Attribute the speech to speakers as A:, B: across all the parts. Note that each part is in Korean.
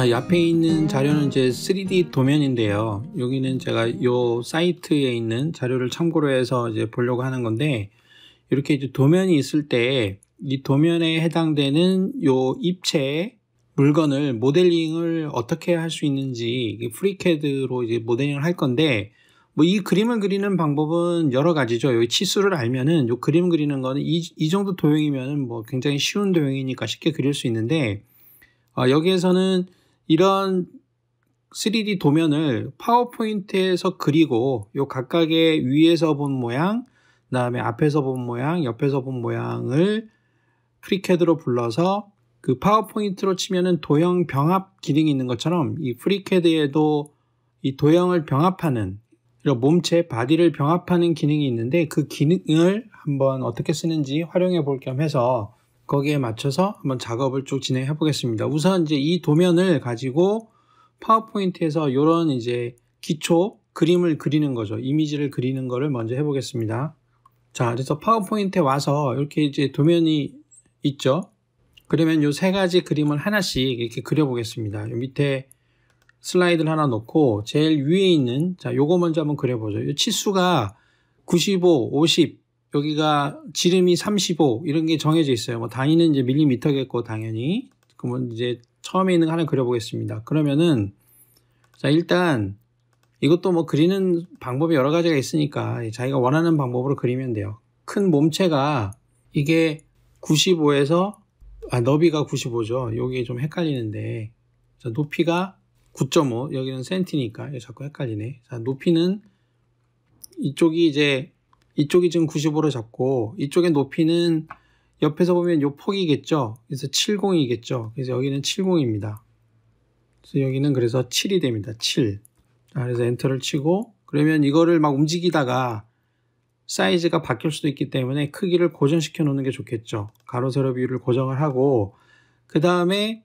A: 자, 옆에 있는 자료는 이제 3D 도면인데요. 여기는 제가 요 사이트에 있는 자료를 참고로 해서 이제 보려고 하는 건데, 이렇게 이제 도면이 있을 때, 이 도면에 해당되는 요 입체 물건을 모델링을 어떻게 할 수 있는지, 프리캐드로 이제 모델링을 할 건데, 뭐 이 그림을 그리는 방법은 여러 가지죠. 여기 치수를 알면은 요 그림 그리는 거는 이, 이 정도 도형이면은 뭐 굉장히 쉬운 도형이니까 쉽게 그릴 수 있는데, 어, 여기에서는 이런 3D 도면을 파워포인트에서 그리고 요 각각의 위에서 본 모양, 그다음에 앞에서 본 모양, 옆에서 본 모양을 프리캐드로 불러서 그 파워포인트로 치면은 도형 병합 기능이 있는 것처럼 이 프리캐드에도 이 도형을 병합하는 이런 몸체 바디를 병합하는 기능이 있는데 그 기능을 한번 어떻게 쓰는지 활용해 볼 겸 해서 거기에 맞춰서 한번 작업을 쭉 진행해 보겠습니다. 우선 이제 이 도면을 가지고 파워포인트에서 이런 이제 기초 그림을 그리는 거죠. 이미지를 그리는 거를 먼저 해보겠습니다. 자, 그래서 파워포인트에 와서 이렇게 이제 도면이 있죠. 그러면 요 세 가지 그림을 하나씩 이렇게 그려보겠습니다. 요 밑에 슬라이드를 하나 놓고 제일 위에 있는 자, 요거 먼저 한번 그려보죠. 요 치수가 95, 50, 여기가 지름이 35 이런 게 정해져 있어요. 뭐 단위는 이제 밀리미터겠고 당연히. 그러면 이제 처음에 있는 거 하나 그려보겠습니다. 그러면은 자 일단 이것도 뭐 그리는 방법이 여러 가지가 있으니까 자기가 원하는 방법으로 그리면 돼요. 큰 몸체가 이게 95에서 아 너비가 95죠. 여기 좀 헷갈리는데 자 높이가 9.5 여기는 센티니까 자꾸 헷갈리네. 자 높이는 이쪽이 이제 이쪽이 지금 95로 잡고 이쪽의 높이는 옆에서 보면 요 폭이겠죠. 그래서 70이겠죠. 그래서 여기는 70입니다. 그래서 여기는 그래서 7이 됩니다. 7. 자, 그래서 엔터를 치고 그러면 이거를 막 움직이다가 사이즈가 바뀔 수도 있기 때문에 크기를 고정시켜 놓는 게 좋겠죠. 가로 세로 비율을 고정을 하고 그 다음에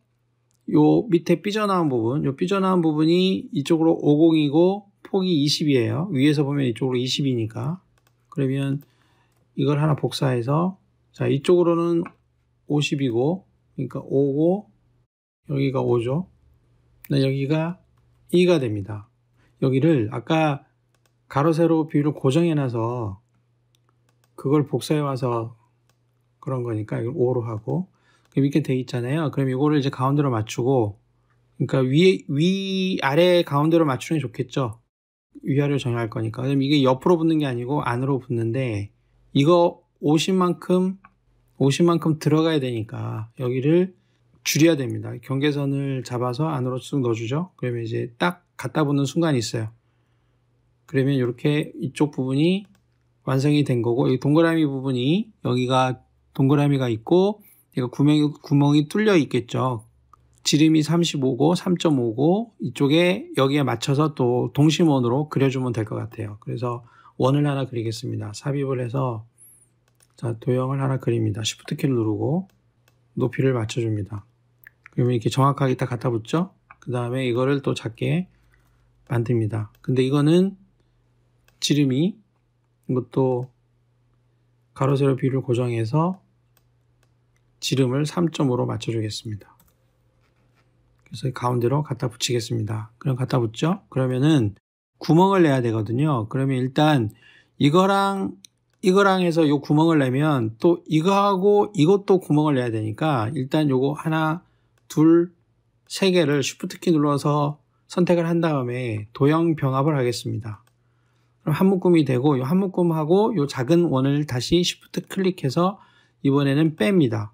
A: 요 밑에 삐져나온 부분, 요 삐져나온 부분이 이쪽으로 50이고 폭이 20이에요. 위에서 보면 이쪽으로 20이니까 그러면 이걸 하나 복사해서 자 이쪽으로는 50이고 그러니까 5고 여기가 5죠. 여기가 2가 됩니다. 여기를 아까 가로 세로 비율을 고정해놔서 그걸 복사해 와서 그런 거니까 이걸 5로 하고 이렇게 돼 있잖아요. 그럼 이거를 이제 가운데로 맞추고 그러니까 위, 위 아래 가운데로 맞추는 게 좋겠죠. 위아래로 정의할 거니까. 그럼 이게 옆으로 붙는 게 아니고 안으로 붙는데 이거 50만큼 50만큼 들어가야 되니까 여기를 줄여야 됩니다. 경계선을 잡아서 안으로 쑥 넣어주죠. 그러면 이제 딱 갖다 붙는 순간이 있어요. 그러면 이렇게 이쪽 부분이 완성이 된 거고 이 동그라미 부분이 여기가 동그라미가 있고 얘가 구멍이, 구멍이 뚫려 있겠죠. 지름이 35고 3.5고 이쪽에 여기에 맞춰서 또 동심원으로 그려주면 될 것 같아요. 그래서 원을 하나 그리겠습니다. 삽입을 해서 자 도형을 하나 그립니다. 시프트 키를 누르고 높이를 맞춰줍니다. 그러면 이렇게 정확하게 딱 갖다 붙죠? 그 다음에 이거를 또 작게 만듭니다. 근데 이거는 지름이 이것도 가로 세로 비율을 고정해서 지름을 3.5로 맞춰주겠습니다. 그래서 가운데로 갖다 붙이겠습니다. 그럼 갖다 붙죠? 그러면은 구멍을 내야 되거든요. 그러면 일단 이거랑 이거랑 해서 요 구멍을 내면 또 이거하고 이것도 구멍을 내야 되니까 일단 요거 하나, 둘, 세 개를 쉬프트 키 눌러서 선택을 한 다음에 도형 병합을 하겠습니다. 그럼 한 묶음이 되고 요 한 묶음하고 요 작은 원을 다시 쉬프트 클릭해서 이번에는 뺍니다.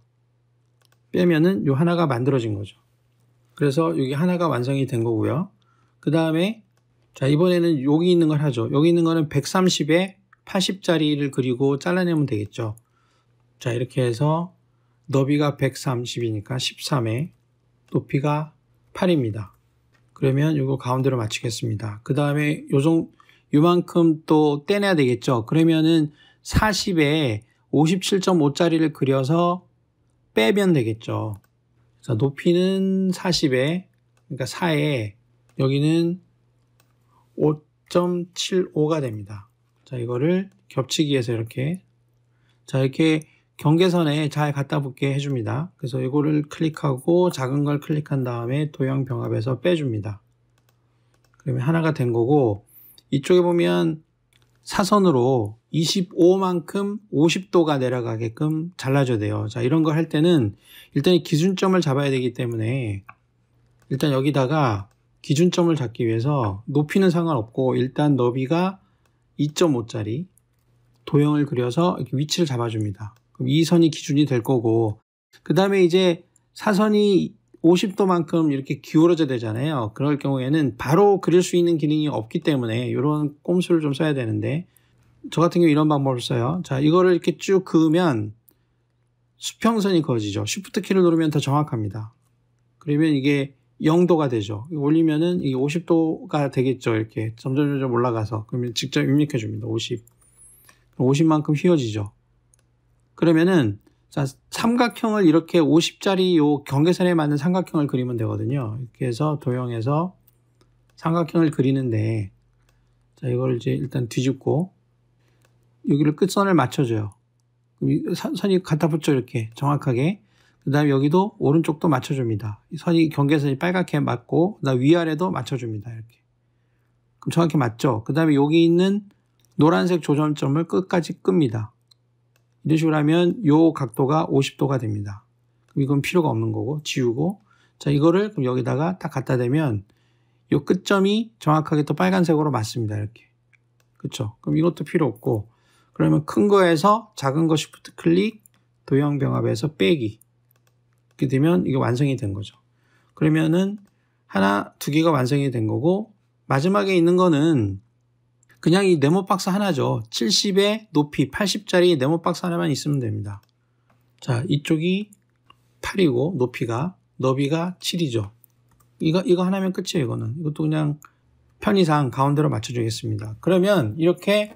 A: 빼면은 요 하나가 만들어진 거죠. 그래서 여기 하나가 완성이 된 거고요. 그 다음에 자 이번에는 여기 있는 걸 하죠. 여기 있는 거는 130에 80짜리를 그리고 잘라내면 되겠죠. 자 이렇게 해서 너비가 130이니까 13에 높이가 8입니다. 그러면 이거 가운데로 맞추겠습니다. 그 다음에 요정 요만큼 또 떼내야 되겠죠. 그러면은 40에 57.5짜리를 그려서 빼면 되겠죠. 자, 높이는 40에, 그러니까 4에, 여기는 5.75가 됩니다. 자, 이거를 겹치기에서 이렇게, 자, 이렇게 경계선에 잘 갖다 붙게 해줍니다. 그래서 이거를 클릭하고 작은 걸 클릭한 다음에 도형 병합에서 빼줍니다. 그러면 하나가 된 거고, 이쪽에 보면 사선으로 25만큼 50도가 내려가게끔 잘라줘야 돼요. 자, 이런 걸 할 때는 일단 기준점을 잡아야 되기 때문에 일단 여기다가 기준점을 잡기 위해서 높이는 상관없고 일단 너비가 2.5짜리 도형을 그려서 위치를 잡아줍니다. 그럼 이 선이 기준이 될 거고 그 다음에 이제 사선이 50도만큼 이렇게 기울어져 되잖아요. 그럴 경우에는 바로 그릴 수 있는 기능이 없기 때문에 이런 꼼수를 좀 써야 되는데 저 같은 경우 이런 방법을 써요. 자, 이거를 이렇게 쭉 그으면 수평선이 그어지죠. 쉬프트 키를 누르면 더 정확합니다. 그러면 이게 0도가 되죠. 올리면은 이게 50도가 되겠죠. 이렇게 점점 점점 올라가서 그러면 직접 입력해 줍니다. 50. 50만큼 휘어지죠. 그러면은 자, 삼각형을 이렇게 50짜리 요 경계선에 맞는 삼각형을 그리면 되거든요. 이렇게 해서 도형에서 삼각형을 그리는데 자, 이걸 이제 일단 뒤집고 여기를 끝선을 맞춰줘요. 선이 갖다 붙죠, 이렇게 정확하게. 그 다음에 여기도 오른쪽도 맞춰줍니다. 선이 경계선이 빨갛게 맞고 그 위아래도 맞춰줍니다. 이렇게. 그럼 정확히 맞죠? 그 다음에 여기 있는 노란색 조점점을 끝까지 끕니다. 이런 식으로 하면 요 각도가 50도가 됩니다. 그럼 이건 필요가 없는 거고 지우고 자 이거를 그럼 여기다가 딱 갖다 대면 요 끝점이 정확하게 또 빨간색으로 맞습니다. 이렇게 그렇죠? 그럼 이것도 필요 없고 그러면 큰 거에서 작은 거 시프트 클릭 도형 병합에서 빼기 이렇게 되면 이게 완성이 된 거죠. 그러면은 하나 두 개가 완성이 된 거고 마지막에 있는 거는 그냥 이 네모 박스 하나죠. 70의 높이 80짜리 네모 박스 하나만 있으면 됩니다. 자, 이쪽이 8이고 높이가 너비가 7이죠. 이거 이거 하나면 끝이에요, 이거는. 이것도 그냥 편의상 가운데로 맞춰 주겠습니다. 그러면 이렇게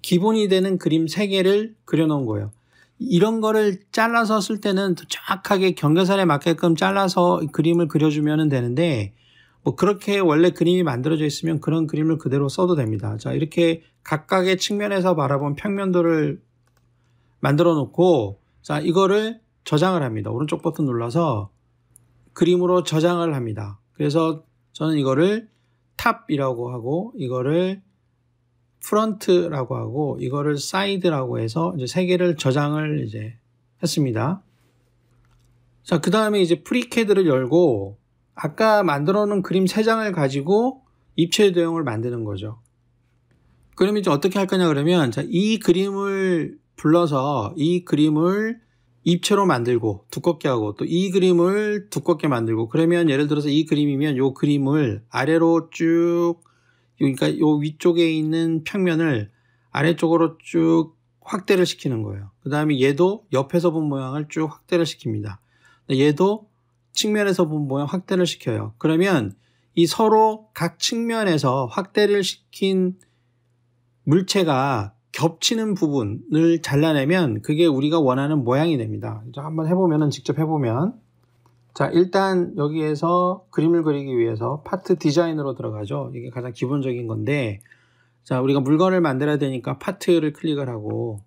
A: 기본이 되는 그림 3개를 그려 놓은 거예요. 이런 거를 잘라서 쓸 때는 정확하게 경계선에 맞게끔 잘라서 그림을 그려주면 되는데 뭐 그렇게 원래 그림이 만들어져 있으면 그런 그림을 그대로 써도 됩니다. 자, 이렇게 각각의 측면에서 바라본 평면도를 만들어 놓고 자, 이거를 저장을 합니다. 오른쪽 버튼 눌러서 그림으로 저장을 합니다. 그래서 저는 이거를 탑이라고 하고 이거를 프런트라고 하고 이거를 사이드라고 해서 이제 세 개를 저장을 이제 했습니다. 자, 그 다음에 이제 프리캐드를 열고 아까 만들어 놓은 그림 3장을 가지고 입체 도형을 만드는 거죠. 그럼 이제 어떻게 할 거냐 그러면 자, 이 그림을 불러서 이 그림을 입체로 만들고 두껍게 하고 또 이 그림을 두껍게 만들고 그러면 예를 들어서 이 그림이면 요 그림을 아래로 쭉 그러니까 요 위쪽에 있는 평면을 아래쪽으로 쭉 확대를 시키는 거예요. 그 다음에 얘도 옆에서 본 모양을 쭉 확대를 시킵니다. 얘도 측면에서 보면 확대를 시켜요. 그러면 이 서로 각 측면에서 확대를 시킨 물체가 겹치는 부분을 잘라내면 그게 우리가 원하는 모양이 됩니다. 한번 해보면은 직접 해보면 자 일단 여기에서 그림을 그리기 위해서 파트 디자인으로 들어가죠. 이게 가장 기본적인 건데 자 우리가 물건을 만들어야 되니까 파트를 클릭을 하고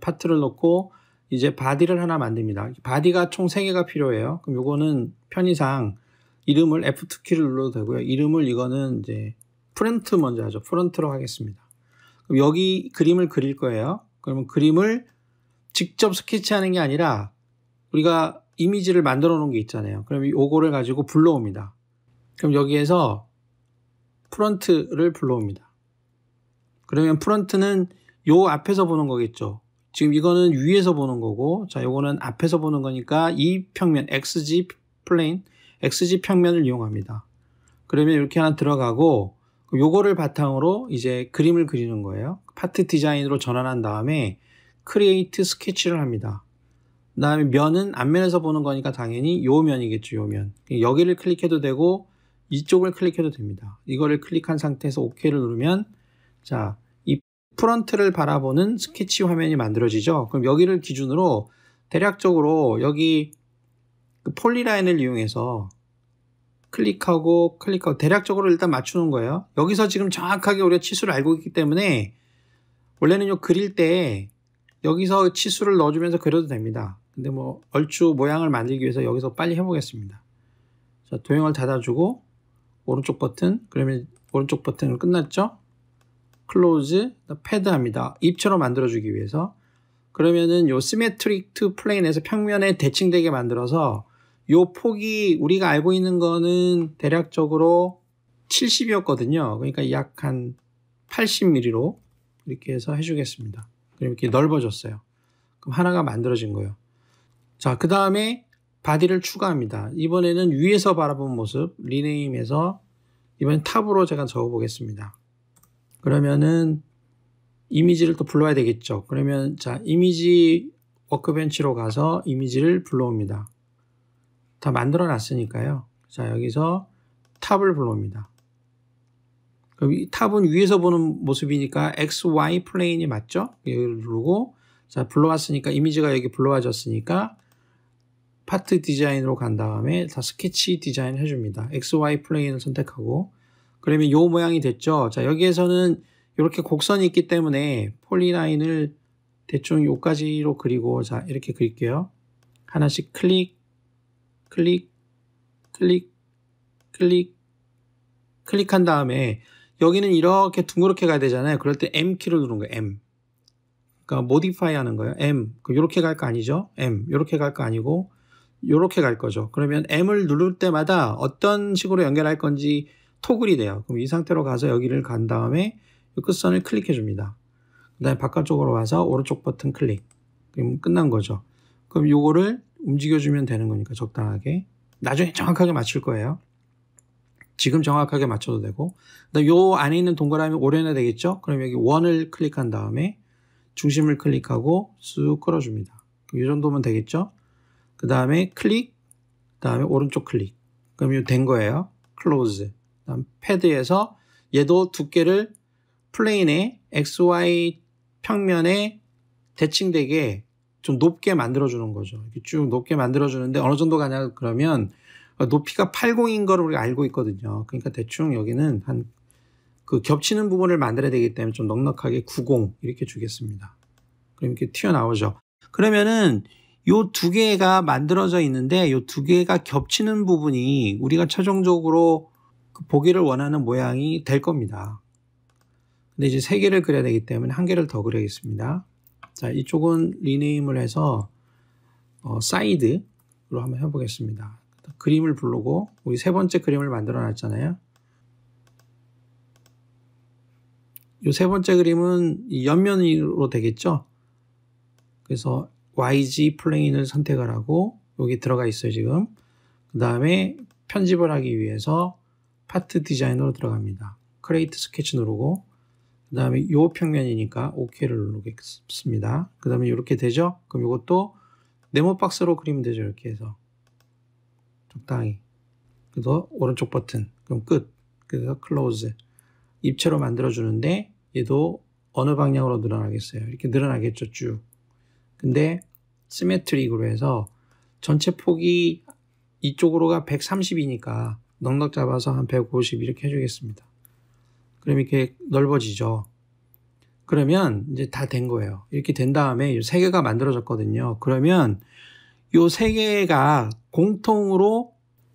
A: 파트를 놓고 이제 바디를 하나 만듭니다. 바디가 총 3개가 필요해요. 그럼 요거는 편의상 이름을 F2 키를 눌러도 되고요. 이름을 이거는 이제 프론트 먼저 하죠. 프런트로 하겠습니다. 그럼 여기 그림을 그릴 거예요. 그러면 그림을 직접 스케치하는 게 아니라 우리가 이미지를 만들어 놓은 게 있잖아요. 그럼 요거를 가지고 불러옵니다. 그럼 여기에서 프런트를 불러옵니다. 그러면 프런트는요 앞에서 보는 거겠죠. 지금 이거는 위에서 보는 거고 자 요거는 앞에서 보는 거니까 이 평면 XG 플레인 XG 평면을 이용합니다. 그러면 이렇게 하나 들어가고 요거를 바탕으로 이제 그림을 그리는 거예요. 파트 디자인으로 전환한 다음에 크리에이트 스케치를 합니다. 그 다음에 면은 앞면에서 보는 거니까 당연히 요 면이겠죠. 요 면. 여기를 클릭해도 되고 이쪽을 클릭해도 됩니다. 이거를 클릭한 상태에서 OK를 누르면 자 프런트를 바라보는 스케치 화면이 만들어지죠. 그럼 여기를 기준으로 대략적으로 여기 그 폴리라인을 이용해서 클릭하고 클릭하고 대략적으로 일단 맞추는 거예요. 여기서 지금 정확하게 우리가 치수를 알고 있기 때문에 원래는 요 그릴 때 여기서 치수를 넣어주면서 그려도 됩니다. 근데 뭐 얼추 모양을 만들기 위해서 여기서 빨리 해보겠습니다. 자, 도형을 닫아주고 오른쪽 버튼 그러면 오른쪽 버튼은 끝났죠? 클로즈, 패드 합니다. 입처럼 만들어주기 위해서. 그러면은 요 스메트릭 투 플레인에서 평면에 대칭되게 만들어서 요 폭이 우리가 알고 있는 거는 대략적으로 70이었거든요. 그러니까 약 한 80mm로 이렇게 해서 해주겠습니다. 그럼 이렇게 넓어졌어요. 그럼 하나가 만들어진 거예요. 자, 그 다음에 바디를 추가합니다. 이번에는 위에서 바라본 모습, 리네임에서 이번엔 탑으로 제가 적어보겠습니다. 그러면은 이미지를 또 불러야 되겠죠. 그러면 자 이미지 워크벤치로 가서 이미지를 불러옵니다. 다 만들어 놨으니까요. 자 여기서 탑을 불러옵니다. 그럼 이 탑은 위에서 보는 모습이니까 x, y 플레인이 맞죠? 여기를 누르고 자 불러왔으니까 이미지가 여기 불러와졌으니까 파트 디자인으로 간 다음에 다 스케치 디자인 해줍니다. x, y 플레인을 선택하고 그러면 요 모양이 됐죠. 자, 여기에서는 이렇게 곡선이 있기 때문에 폴리라인을 대충 요까지로 그리고 자, 이렇게 그릴게요. 하나씩 클릭, 클릭, 클릭, 클릭, 클릭한 다음에 여기는 이렇게 둥그렇게 가야 되잖아요. 그럴 때 M키를 누른 거예요. M. 그러니까 모디파이 하는 거예요. M. 이렇게 그 갈거 아니죠? M. 이렇게 갈 거 아니고 이렇게 갈 거죠. 그러면 M을 누를 때마다 어떤 식으로 연결할 건지 토글이 돼요. 그럼 이 상태로 가서 여기를 간 다음에 끝선을 클릭해 줍니다. 그 다음에 바깥쪽으로 와서 오른쪽 버튼 클릭. 그럼 끝난 거죠. 그럼 요거를 움직여주면 되는 거니까 적당하게. 나중에 정확하게 맞출 거예요. 지금 정확하게 맞춰도 되고. 요 안에 있는 동그라미 오려놔야 되겠죠? 그럼 여기 원을 클릭한 다음에 중심을 클릭하고 쑥 끌어줍니다. 이 정도면 되겠죠? 그 다음에 클릭, 그 다음에 오른쪽 클릭. 그럼 이된 거 거예요. 클로즈. 패드에서 얘도 두께를 플레인의 XY 평면에 대칭되게 좀 높게 만들어주는 거죠. 이렇게 쭉 높게 만들어주는데 어느 정도 가냐 그러면 높이가 80인 걸 우리가 알고 있거든요. 그러니까 대충 여기는 한 그 겹치는 부분을 만들어야 되기 때문에 좀 넉넉하게 90 이렇게 주겠습니다. 그럼 이렇게 튀어나오죠. 그러면은 요 두 개가 만들어져 있는데 요 두 개가 겹치는 부분이 우리가 최종적으로 그 보기를 원하는 모양이 될 겁니다. 근데 이제 세 개를 그려야 되기 때문에 한 개를 더 그려야겠습니다. 자, 이쪽은 리네임을 해서 어, 사이드로 한번 해보겠습니다. 그림을 부르고 우리 세 번째 그림을 만들어 놨잖아요. 이 세 번째 그림은 옆면으로 되겠죠? 그래서 YG 플레인을 선택을 하고 여기 들어가 있어요 지금. 그 다음에 편집을 하기 위해서 파트 디자인으로 들어갑니다. 크레이트 스케치 누르고 그 다음에 요 평면이니까 OK를 누르겠습니다. 그 다음에 이렇게 되죠? 그럼 이것도 네모 박스로 그리면 되죠. 이렇게 해서 적당히 그래서 오른쪽 버튼 그럼 끝 그래서 클로즈 입체로 만들어 주는데 얘도 어느 방향으로 늘어나겠어요. 이렇게 늘어나겠죠. 쭉 근데 스메트릭으로 해서 전체 폭이 이쪽으로가 130이니까 넉넉 잡아서 한 150 이렇게 해주겠습니다. 그럼 이렇게 넓어지죠. 그러면 이제 다 된 거예요. 이렇게 된 다음에 세 개가 만들어졌거든요. 그러면 이세 개가 공통으로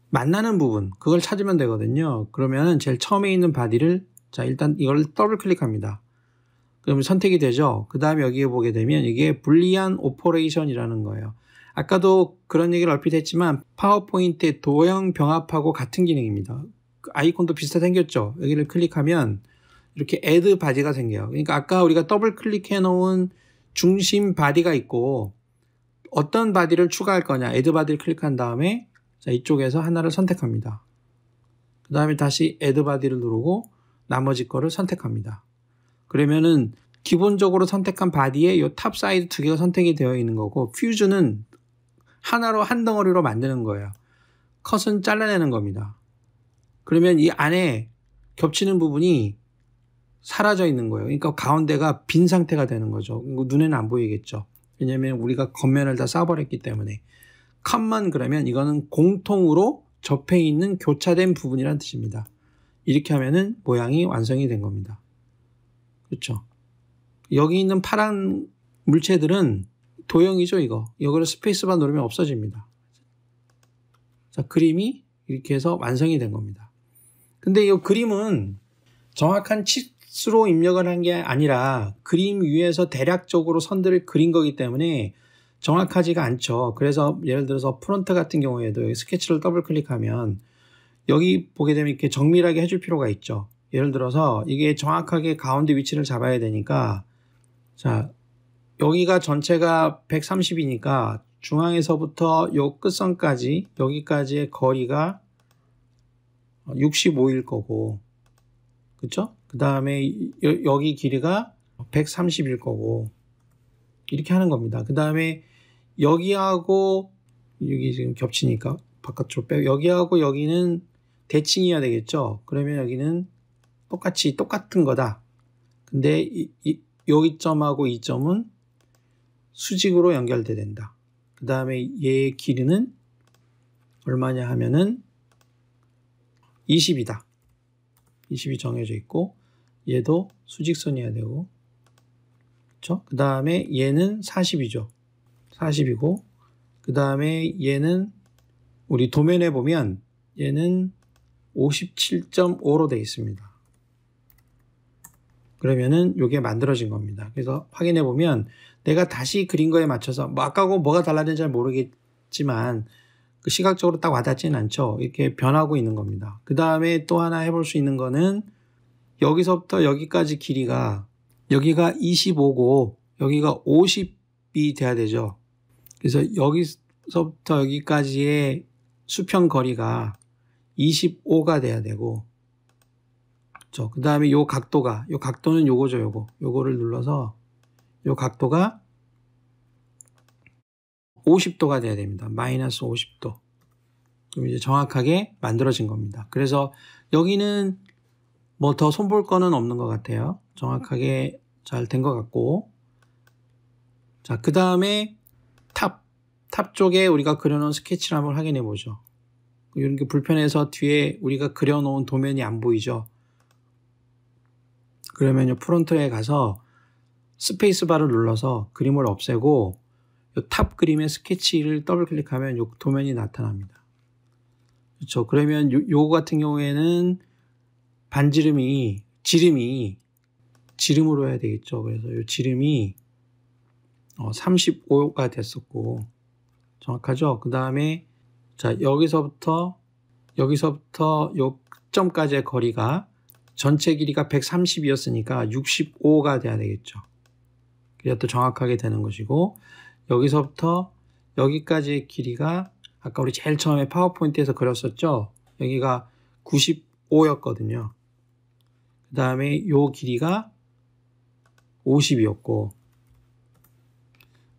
A: 만나는 부분 그걸 찾으면 되거든요. 그러면 은 제일 처음에 있는 바디를 자 일단 이걸 더블 클릭합니다. 그러면 선택이 되죠. 그 다음에 여기에 보게 되면 이게 불리한 오퍼레이션이라는 거예요. 아까도 그런 얘기를 얼핏 했지만 파워포인트의 도형 병합하고 같은 기능입니다. 그 아이콘도 비슷하게 생겼죠. 여기를 클릭하면 이렇게 a 드 바디가 생겨요. 그러니까 아까 우리가 더블 클릭해 놓은 중심 바디가 있고 어떤 바디를 추가할 거냐 a 드 바디를 클릭한 다음에 자, 이쪽에서 하나를 선택합니다. 그 다음에 다시 a 드 바디를 누르고 나머지 거를 선택합니다. 그러면은 기본적으로 선택한 바디에 이탑 사이드 두 개가 선택이 되어 있는 거고 퓨즈는 하나로 한 덩어리로 만드는 거예요. 컷은 잘라내는 겁니다. 그러면 이 안에 겹치는 부분이 사라져 있는 거예요. 그러니까 가운데가 빈 상태가 되는 거죠. 눈에는 안 보이겠죠. 왜냐하면 우리가 겉면을 다 싸버렸기 때문에 칸만 그러면 이거는 공통으로 접해 있는 교차된 부분이란 뜻입니다. 이렇게 하면은 모양이 완성이 된 겁니다. 그렇죠? 여기 있는 파란 물체들은 도형이죠, 이거. 이거를 스페이스바 누르면 없어집니다. 자, 그림이 이렇게 해서 완성이 된 겁니다. 근데 이 그림은 정확한 칩수로 입력을 한 게 아니라 그림 위에서 대략적으로 선들을 그린 거기 때문에 정확하지가 않죠. 그래서 예를 들어서 프론트 같은 경우에도 여기 스케치를 더블 클릭하면 여기 보게 되면 이렇게 정밀하게 해줄 필요가 있죠. 예를 들어서 이게 정확하게 가운데 위치를 잡아야 되니까 자 여기가 전체가 130이니까 중앙에서부터 요 끝선까지 여기까지의 거리가 65일 거고 그쵸? 그 다음에 여기 길이가 130일 거고 이렇게 하는 겁니다. 그 다음에 여기하고 여기 지금 겹치니까 바깥쪽 빼고 여기하고 여기는 대칭이어야 되겠죠. 그러면 여기는 똑같이 똑같은 거다. 근데 이, 이, 여기 점하고 이 점은 수직으로 연결돼야 된다. 그 다음에 얘의 길이는 얼마냐 하면은 20이다. 20이 정해져 있고 얘도 수직선이어야 되고 그그 다음에 얘는 40이죠. 40이고 그 다음에 얘는 우리 도면에 보면 얘는 57.5로 되어 있습니다. 그러면은 이게 만들어진 겁니다. 그래서 확인해 보면 내가 다시 그린 거에 맞춰서 뭐아까고 뭐가 달라졌는지 잘 모르겠지만 그 시각적으로 딱 와닿지는 않죠. 이렇게 변하고 있는 겁니다. 그 다음에 또 하나 해볼 수 있는 거는 여기서부터 여기까지 길이가 여기가 25고 여기가 50이 돼야 되죠. 그래서 여기서부터 여기까지의 수평 거리가 25가 돼야 되고 그죠그 다음에 요 각도가, 요 각도는 요거죠, 요거. 요거를 눌러서 요 각도가 50도가 돼야 됩니다. 마이너스 50도. 그럼 이제 정확하게 만들어진 겁니다. 그래서 여기는 뭐 더 손볼 거는 없는 것 같아요. 정확하게 잘 된 것 같고. 자, 그 다음에 탑. 탑 쪽에 우리가 그려놓은 스케치를 한번 확인해 보죠. 이런 게 불편해서 뒤에 우리가 그려놓은 도면이 안 보이죠. 그러면 요 프론트에 가서 스페이스바를 눌러서 그림을 없애고 탑 그림의 스케치를 더블 클릭하면 요 도면이 나타납니다. 그렇죠. 그러면 요, 요거 같은 경우에는 반지름이 지름이 지름으로 해야 되겠죠. 그래서 요 지름이 어, 35가 됐었고 정확하죠? 그 다음에 자 여기서부터 여기서부터 요 점까지의 거리가 전체 길이가 130이었으니까 65가 돼야 되겠죠. 그래야 또 정확하게 되는 것이고 여기서부터 여기까지의 길이가 아까 우리 제일 처음에 파워포인트에서 그렸었죠. 여기가 95였거든요. 그 다음에 요 길이가 50이었고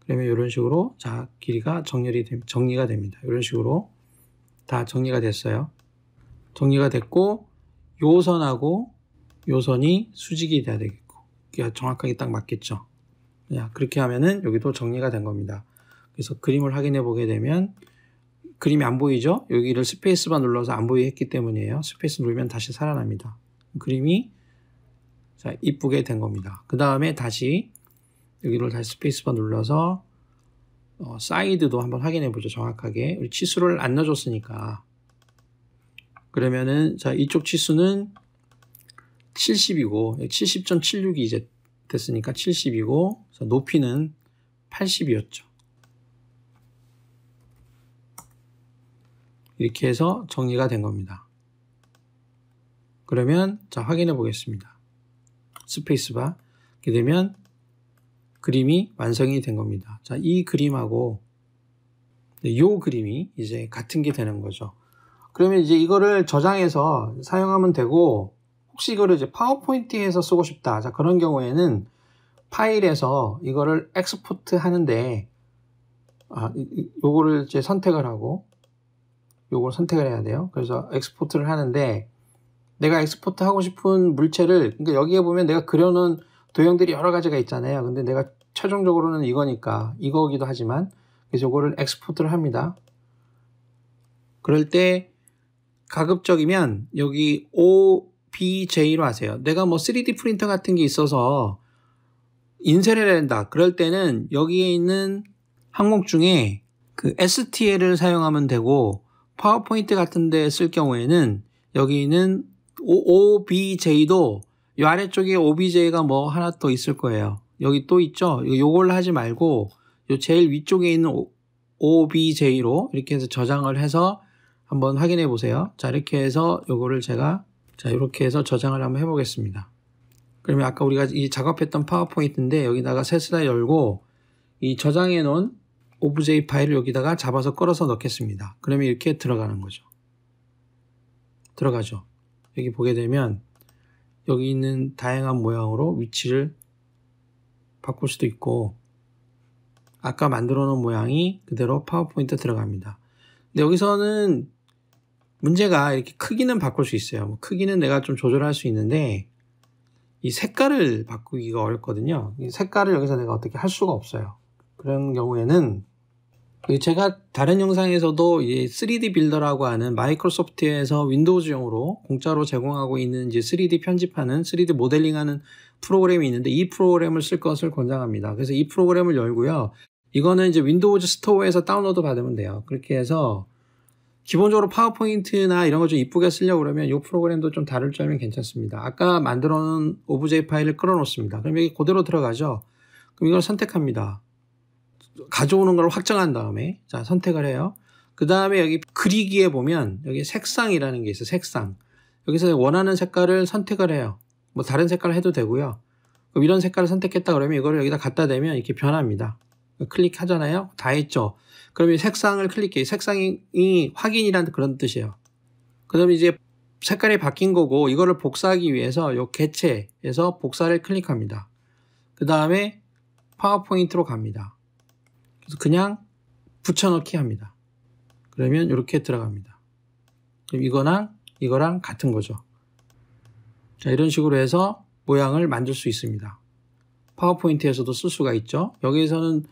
A: 그러면 이런 식으로 자 길이가 정렬이 정리가 됩니다. 이런 식으로 다 정리가 됐어요. 정리가 됐고 요 선하고 요선이 수직이 돼야 되겠고 정확하게 딱 맞겠죠. 그렇게 하면은 여기도 정리가 된 겁니다. 그래서 그림을 확인해 보게 되면 그림이 안 보이죠? 여기를 스페이스바 눌러서 안 보이게 했기 때문이에요. 스페이스 누르면 다시 살아납니다. 그림이 자, 이쁘게 된 겁니다. 그 다음에 다시 여기를 다시 스페이스바 눌러서 어, 사이드도 한번 확인해 보죠. 정확하게 우리 치수를 안 넣어줬으니까 그러면은 자 이쪽 치수는 70이고 70.76이 이제 됐으니까 70이고 높이는 80이었죠. 이렇게 해서 정리가 된 겁니다. 그러면 자 확인해 보겠습니다. 스페이스바 이렇게 되면 그림이 완성이 된 겁니다. 자, 이 그림하고 네, 요 그림이 이제 같은 게 되는 거죠. 그러면 이제 이거를 저장해서 사용하면 되고 혹시 이거를 이제 파워포인트에서 쓰고 싶다. 자, 그런 경우에는 파일에서 이거를 엑스포트 하는데, 아, 요거를 이제 선택을 하고, 요걸 선택을 해야 돼요. 그래서 엑스포트를 하는데, 내가 엑스포트 하고 싶은 물체를, 그러니까 여기에 보면 내가 그려놓은 도형들이 여러 가지가 있잖아요. 근데 내가 최종적으로는 이거니까, 이거기도 하지만, 그래서 요거를 엑스포트를 합니다. 그럴 때, 가급적이면 여기 O BJ로 하세요. 내가 뭐 3D 프린터 같은 게 있어서 인쇄를 해야 된다 그럴 때는 여기에 있는 항목 중에 그 STL을 사용하면 되고 파워포인트 같은 데 쓸 경우에는 여기 있는 OBJ도 이 아래쪽에 OBJ가 뭐 하나 또 있을 거예요. 여기 또 있죠? 요걸 하지 말고 요 제일 위쪽에 있는 OBJ로 이렇게 해서 저장을 해서 한번 확인해 보세요. 자, 이렇게 해서 요거를 제가 자, 이렇게 해서 저장을 한번 해보겠습니다. 그러면 아까 우리가 이 작업했던 파워포인트인데 여기다가 세슬라 열고 이 저장해 놓은 오브제이 파일을 여기다가 잡아서 끌어서 넣겠습니다. 그러면 이렇게 들어가는 거죠. 들어가죠. 여기 보게 되면 여기 있는 다양한 모양으로 위치를 바꿀 수도 있고 아까 만들어 놓은 모양이 그대로 파워포인트 들어갑니다. 근데 여기서는 문제가 이렇게 크기는 바꿀 수 있어요. 뭐 크기는 내가 좀 조절할 수 있는데 이 색깔을 바꾸기가 어렵거든요. 색깔을 여기서 내가 어떻게 할 수가 없어요. 그런 경우에는 제가 다른 영상에서도 3D 빌더라고 하는 마이크로소프트에서 윈도우즈용으로 공짜로 제공하고 있는 이제 3D 편집하는 3D 모델링하는 프로그램이 있는데 이 프로그램을 쓸 것을 권장합니다. 그래서 이 프로그램을 열고요. 이거는 이제 윈도우즈 스토어에서 다운로드 받으면 돼요. 그렇게 해서 기본적으로 파워포인트나 이런 걸좀 이쁘게 쓰려고 그러면 이 프로그램도 좀 다룰 점이 괜찮습니다. 아까 만들어 놓은 오브제 파일을 끌어놓습니다. 그럼 여기 그대로 들어가죠. 그럼 이걸 선택합니다. 가져오는 걸 확정한 다음에 자 선택을 해요. 그 다음에 여기 그리기에 보면 여기 색상이라는 게 있어요. 색상. 여기서 원하는 색깔을 선택을 해요. 뭐 다른 색깔을 해도 되고요. 그럼 이런 색깔을 선택했다 그러면 이걸 여기다 갖다 대면 이렇게 변합니다. 클릭하잖아요. 다 했죠. 그러면 색상을 클릭해. 색상이 확인이라는 그런 뜻이에요. 그 다음에 이제 색깔이 바뀐 거고 이거를 복사하기 위해서 이 개체에서 복사를 클릭합니다. 그 다음에 파워포인트로 갑니다. 그래서 그냥 붙여넣기 합니다. 그러면 이렇게 들어갑니다. 그럼 이거랑 이거랑 같은 거죠. 자, 이런 식으로 해서 모양을 만들 수 있습니다. 파워포인트에서도 쓸 수가 있죠. 여기에서는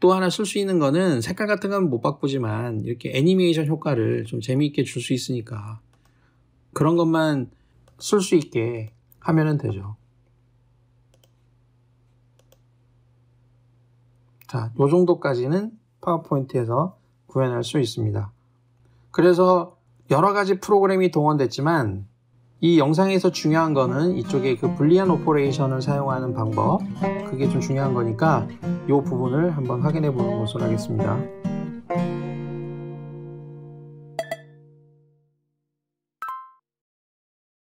A: 또 하나 쓸 수 있는 거는 색깔 같은 건 못 바꾸지만 이렇게 애니메이션 효과를 좀 재미있게 줄 수 있으니까 그런 것만 쓸 수 있게 하면은 되죠. 자, 요 정도까지는 파워포인트에서 구현할 수 있습니다. 그래서 여러 가지 프로그램이 동원됐지만 이 영상에서 중요한 거는 이쪽에 그 불리한 오퍼레이션을 사용하는 방법 그게 좀 중요한 거니까 이 부분을 한번 확인해 보는 것으로 하겠습니다.